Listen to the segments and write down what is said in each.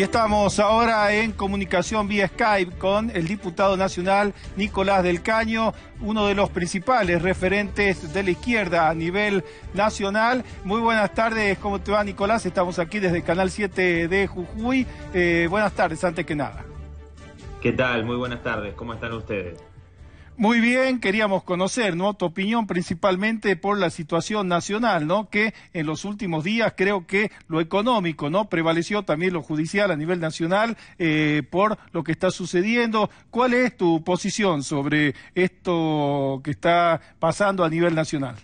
Y estamos ahora en comunicación vía Skype con el diputado nacional Nicolás del Caño, uno de los principales referentes de la izquierda a nivel nacional. Muy buenas tardes, ¿cómo te va Nicolás? Estamos aquí desde Canal 7 de Jujuy. Eh, buenas tardes, antes que nada. ¿Qué tal? Muy buenas tardes, ¿cómo están ustedes? Muy bien, queríamos conocer, ¿no? Tu opinión principalmente por la situación nacional, ¿no? Que en los últimos días creo que lo económico, ¿no? Prevaleció también lo judicial a nivel nacional eh, por lo que está sucediendo. ¿Cuál es tu posición sobre esto que está pasando a nivel nacional?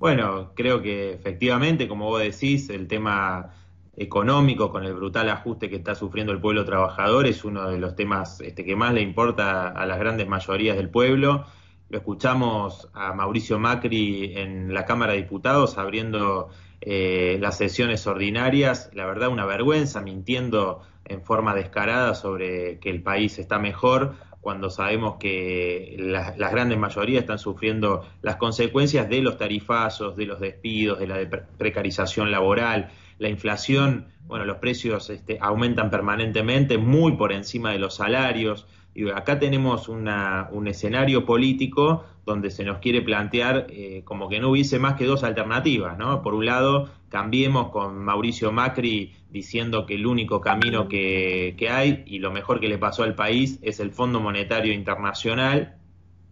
Bueno, creo que efectivamente, como vos decís, el tema económico, con el brutal ajuste que está sufriendo el pueblo trabajador, es uno de los temas este, que más le importa a las grandes mayorías del pueblo. Lo escuchamos a Mauricio Macri en la Cámara de Diputados abriendo eh, las sesiones ordinarias, la verdad una vergüenza, mintiendo en forma descarada sobre que el país está mejor cuando sabemos que las grandes mayorías están sufriendo las consecuencias de los tarifazos, de los despidos, de la precarización laboral, la inflación, bueno, los precios este, aumentan permanentemente, muy por encima de los salarios. Y acá tenemos una, un escenario político donde se nos quiere plantear eh, como que no hubiese más que dos alternativas, ¿no? Por un lado, cambiemos con Mauricio Macri diciendo que el único camino que, que hay y lo mejor que le pasó al país es el Fondo Monetario Internacional.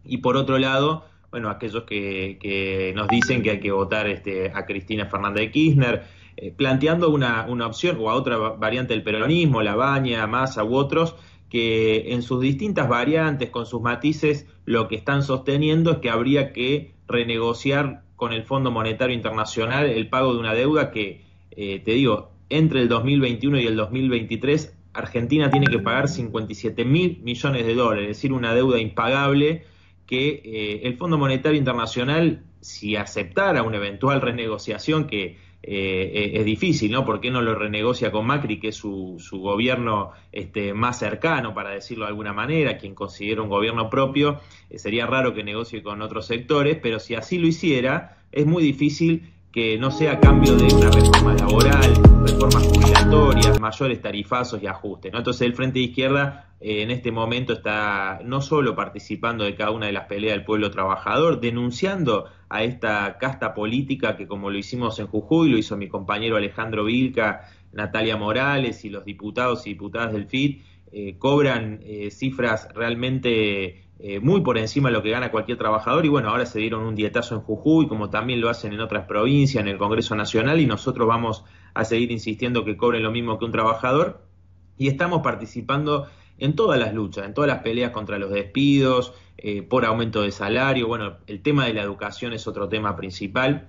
Y por otro lado, bueno, aquellos que, que nos dicen que hay que votar este, a Cristina Fernández de Kirchner, eh, planteando una, opción o a otra variante del peronismo, La Baña, masa u otros, que en sus distintas variantes, con sus matices, lo que están sosteniendo es que habría que renegociar con el Fondo Monetario Internacional el pago de una deuda que, eh, te digo, entre el 2021 y el 2023 Argentina tiene que pagar 57 mil millones de dólares, es decir, una deuda impagable que eh, el Fondo Monetario Internacional, si aceptara una eventual renegociación que eh, es difícil, ¿no? ¿Por qué no lo renegocia con Macri, que es su, su gobierno este, más cercano, para decirlo de alguna manera, quien considera un gobierno propio? Eh, sería raro que negocie con otros sectores, pero si así lo hiciera, es muy difícil que no sea a cambio de una reforma laboral, reformas jubilatorias, mayores tarifazos y ajustes. ¿no? Entonces el Frente de Izquierda eh, en este momento está no solo participando de cada una de las peleas del pueblo trabajador, denunciando a esta casta política que como lo hicimos en Jujuy, lo hizo mi compañero Alejandro Vilca, Natalia Morales y los diputados y diputadas del FIT, eh, cobran eh, cifras realmente eh, muy por encima de lo que gana cualquier trabajador y bueno, ahora se dieron un dietazo en Jujuy, como también lo hacen en otras provincias, en el Congreso Nacional y nosotros vamos a seguir insistiendo que cobren lo mismo que un trabajador y estamos participando en todas las luchas, en todas las peleas contra los despidos, eh, por aumento de salario. Bueno, el tema de la educación es otro tema principal.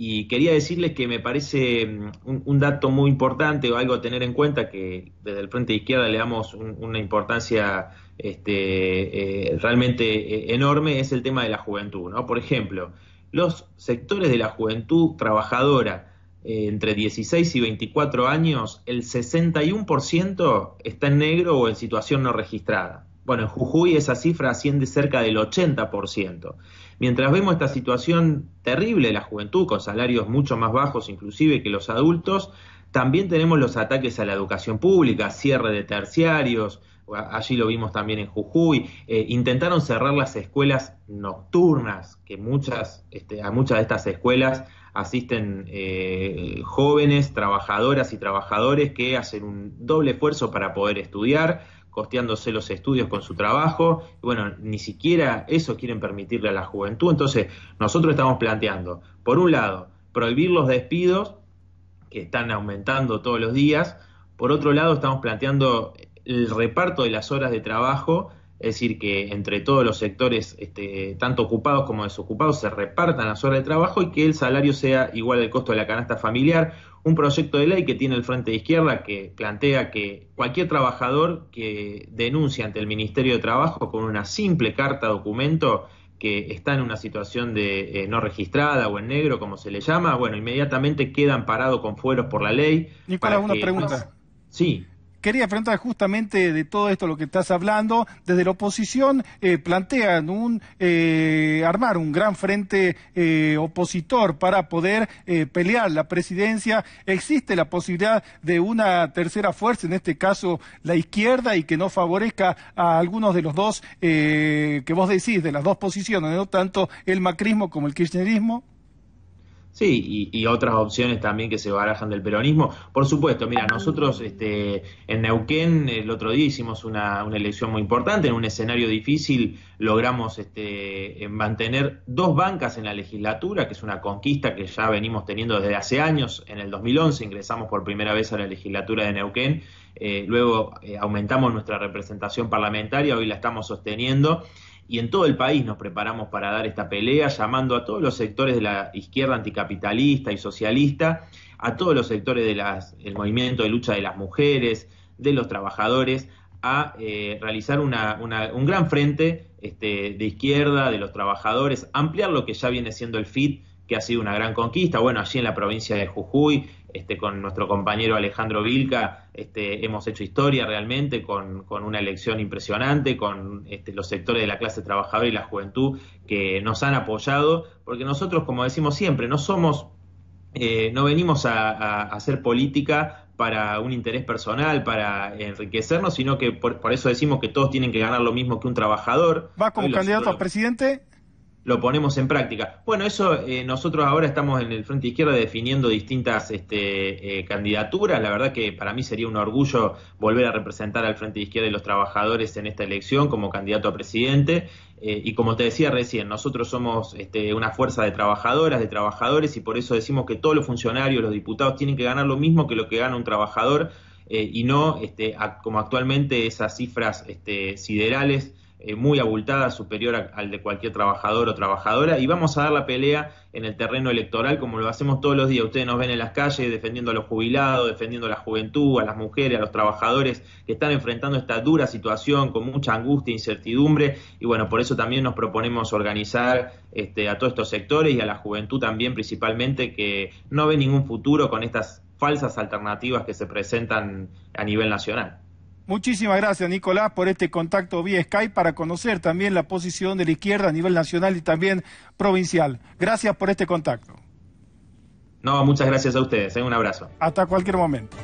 Y quería decirles que me parece mm, un, dato muy importante o algo a tener en cuenta que desde el frente de izquierda le damos una importancia este, eh, realmente eh, enorme, es el tema de la juventud. ¿no? Por ejemplo, los sectores de la juventud trabajadora eh, entre 16 y 24 años, el 61% está en negro o en situación no registrada. Bueno, en Jujuy esa cifra asciende cerca del 80%. Mientras vemos esta situación terrible de la juventud, con salarios mucho más bajos inclusive que los adultos, también tenemos los ataques a la educación pública, cierre de terciarios, allí lo vimos también en Jujuy, eh, intentaron cerrar las escuelas nocturnas, que muchas, este, a muchas de estas escuelas asisten eh, jóvenes, trabajadoras y trabajadores que hacen un doble esfuerzo para poder estudiar, costeándose los estudios con su trabajo. Y bueno, ni siquiera eso quieren permitirle a la juventud. Entonces, nosotros estamos planteando, por un lado, prohibir los despidos, que están aumentando todos los días. Por otro lado, estamos planteando el reparto de las horas de trabajo es decir, que entre todos los sectores, este, tanto ocupados como desocupados, se repartan las horas de trabajo y que el salario sea igual al costo de la canasta familiar. Un proyecto de ley que tiene el Frente de Izquierda que plantea que cualquier trabajador que denuncie ante el Ministerio de Trabajo con una simple carta documento que está en una situación de eh, no registrada o en negro, como se le llama, bueno, inmediatamente queda amparado con fueros por la ley. para, una pregunta. sí quería enfrentar justamente de todo esto lo que estás hablando. Desde la oposición eh, plantean un eh, armar un gran frente eh, opositor para poder pelear la presidencia. ¿Existe la posibilidad de una tercera fuerza, en este caso la izquierda, y que no favorezca a algunos de los dos que vos decís, de las dos posiciones, no tanto el macrismo como el kirchnerismo? Sí, y, otras opciones también que se barajan del peronismo. Por supuesto, mira, nosotros este, en Neuquén el otro día hicimos una, una elección muy importante, en un escenario difícil logramos este, mantener dos bancas en la legislatura, que es una conquista que ya venimos teniendo desde hace años. En el 2011 ingresamos por primera vez a la legislatura de Neuquén, eh, luego eh, aumentamos nuestra representación parlamentaria, hoy la estamos sosteniendo y en todo el país nos preparamos para dar esta pelea, llamando a todos los sectores de la izquierda anticapitalista y socialista, a todos los sectores del movimiento de lucha de las mujeres, de los trabajadores, a eh, realizar un gran frente este, de izquierda, de los trabajadores, ampliar lo que ya viene siendo el FIT, que ha sido una gran conquista. Bueno, allí en la provincia de Jujuy este, con nuestro compañero Alejandro Vilca este, hemos hecho historia realmente con, una elección impresionante, con este, los sectores de la clase trabajadora y la juventud que nos han apoyado, porque nosotros, como decimos siempre, no somos, eh, no venimos a, hacer política para un interés personal, para enriquecernos, sino que por, eso decimos que todos tienen que ganar lo mismo que un trabajador. ¿Va como candidato a presidente? lo ponemos en práctica. Bueno, eso eh, nosotros ahora estamos en el Frente Izquierda definiendo distintas este, eh, candidaturas. La verdad que para mí sería un orgullo volver a representar al Frente Izquierda y los trabajadores en esta elección como candidato a presidente. Eh, y como te decía recién, nosotros somos este, una fuerza de trabajadoras, de trabajadores, y por eso decimos que todos los funcionarios, los diputados, tienen que ganar lo mismo que lo que gana un trabajador y no este, como actualmente esas cifras este, siderales eh, muy abultada, superior al de cualquier trabajador o trabajadora, y vamos a dar la pelea en el terreno electoral como lo hacemos todos los días. Ustedes nos ven en las calles defendiendo a los jubilados, defendiendo a la juventud, a las mujeres, a los trabajadores que están enfrentando esta dura situación con mucha angustia, e incertidumbre, y bueno, por eso también nos proponemos organizar este, a todos estos sectores y a la juventud también principalmente que no ve ningún futuro con estas falsas alternativas que se presentan a nivel nacional. Muchísimas gracias, Nicolás, por este contacto vía Skype para conocer también la posición de la izquierda a nivel nacional y también provincial. Gracias por este contacto. No, muchas gracias a ustedes. ¿eh? Un abrazo. Hasta cualquier momento.